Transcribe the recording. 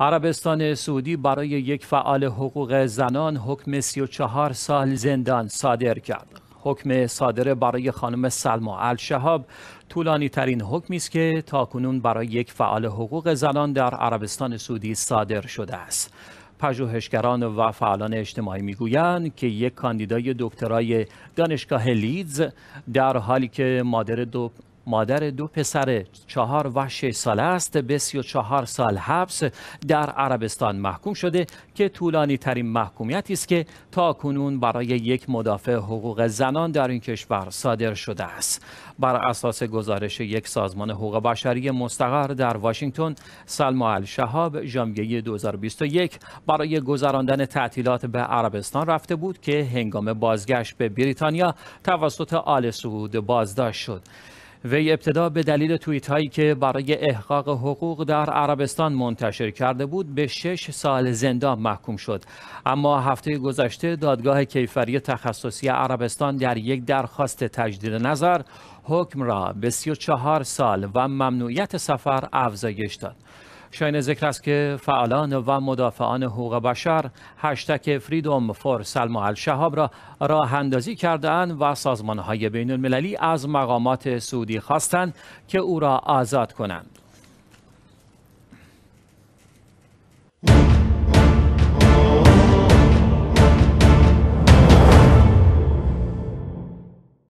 عربستان سعودی برای یک فعال حقوق زنان حکم 34 سال زندان صادر کرد. حکم صادره برای خانم سلما الشهاب طولانی ترین حکمی است که تاکنون برای یک فعال حقوق زنان در عربستان سعودی صادر شده است. پژوهشگران و فعالان اجتماعی میگویند که یک کاندیدای دکترای دانشگاه لیدز در حالی که مادر دو مادر دو پسر چهار و شش ساله است به سی و چهار سال حبس در عربستان محکوم شده که طولانی ترین محکومیتی است که تا کنون برای یک مدافع حقوق زنان در این کشور صادر شده است بر اساس گزارش یک سازمان حقوق بشری مستقر در واشنگتن سلما الشهاب ژانویه 2021 برای گذراندن تعطیلات به عربستان رفته بود که هنگام بازگشت به بریتانیا توسط آل سعود بازداشت شد وی ابتدا به دلیل توییت هایی که برای احقاق حقوق در عربستان منتشر کرده بود به شش سال زندان محکوم شد اما هفته گذشته دادگاه کیفری تخصصی عربستان در یک درخواست تجدید نظر حکم را به 34 سال و ممنوعیت سفر افزایش داد شاین ذکر است که فعالان و مدافعان حقوق بشر هشتک فریدوم فور سلما الشهاب را راه اندازی و سازمان های بین المللی از مقامات سعودی خواستند که او را آزاد کنند.